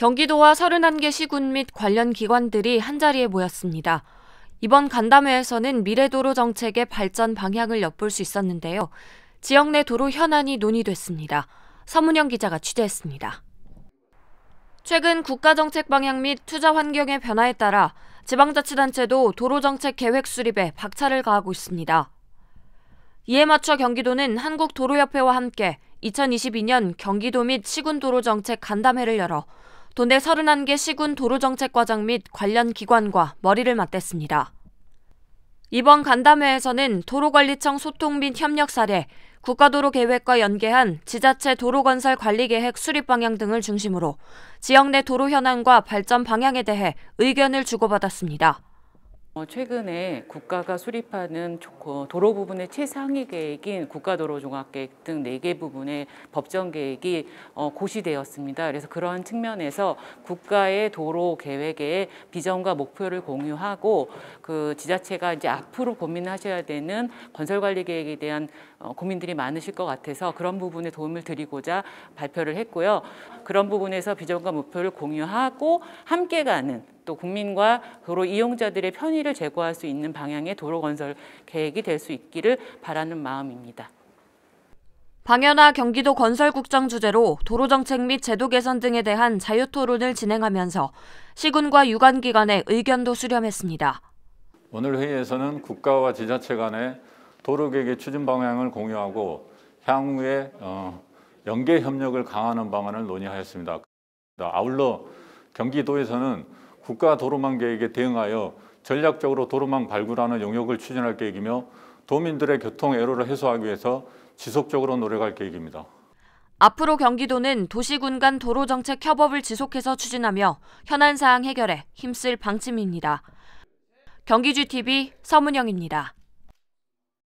경기도와 31개 시군 및 관련 기관들이 한자리에 모였습니다. 이번 간담회에서는 미래도로 정책의 발전 방향을 엿볼 수 있었는데요. 지역 내 도로 현안이 논의됐습니다. 서문영 기자가 취재했습니다. 최근 국가정책 방향 및 투자 환경의 변화에 따라 지방자치단체도 도로정책 계획 수립에 박차를 가하고 있습니다. 이에 맞춰 경기도는 한국도로협회와 함께 2022년 경기도 및 시군도로정책 간담회를 열어 도내 31개 시군 도로정책과장 및 관련 기관과 머리를 맞댔습니다. 이번 간담회에서는 도로관리청 소통 및 협력 사례, 국가도로계획과 연계한 지자체 도로건설 관리계획 수립 방향 등을 중심으로 지역 내 도로 현황과 발전 방향에 대해 의견을 주고받았습니다. 어, 최근에 국가가 수립하는 도로 부분의 최상위 계획인 국가도로종합계획 등 네 개 부분의 법정 계획이 어, 고시되었습니다. 그래서 그러한 측면에서 국가의 도로 계획의 비전과 목표를 공유하고 그 지자체가 이제 앞으로 고민하셔야 되는 건설관리 계획에 대한 어, 고민들이 많으실 것 같아서 그런 부분에 도움을 드리고자 발표를 했고요. 그런 부분에서 비전과 목표를 공유하고 함께 가는 또 국민과 도로 이용자들의 편의를 제고할 수 있는 방향의 도로 건설 계획이 될 수 있기를 바라는 마음입니다. 방현아 경기도 건설국장 주재로 도로정책 및 제도 개선 등에 대한 자유토론을 진행하면서 시군과 유관기관의 의견도 수렴했습니다. 오늘 회의에서는 국가와 지자체 간의 도로계획의 추진 방향을 공유하고 향후에 어, 연계 협력을 강화하는 방안을 논의하였습니다. 아울러 경기도에서는 국가 도로망 계획에 대응하여 전략적으로 도로망 발굴하는 용역을 추진할 계획이며 도민들의 교통 애로를 해소하기 위해서 지속적으로 노력할 계획입니다. 앞으로 경기도는 도시군 간 도로정책 협업을 지속해서 추진하며 현안 사항 해결에 힘쓸 방침입니다. 경기주TV 서문영입니다.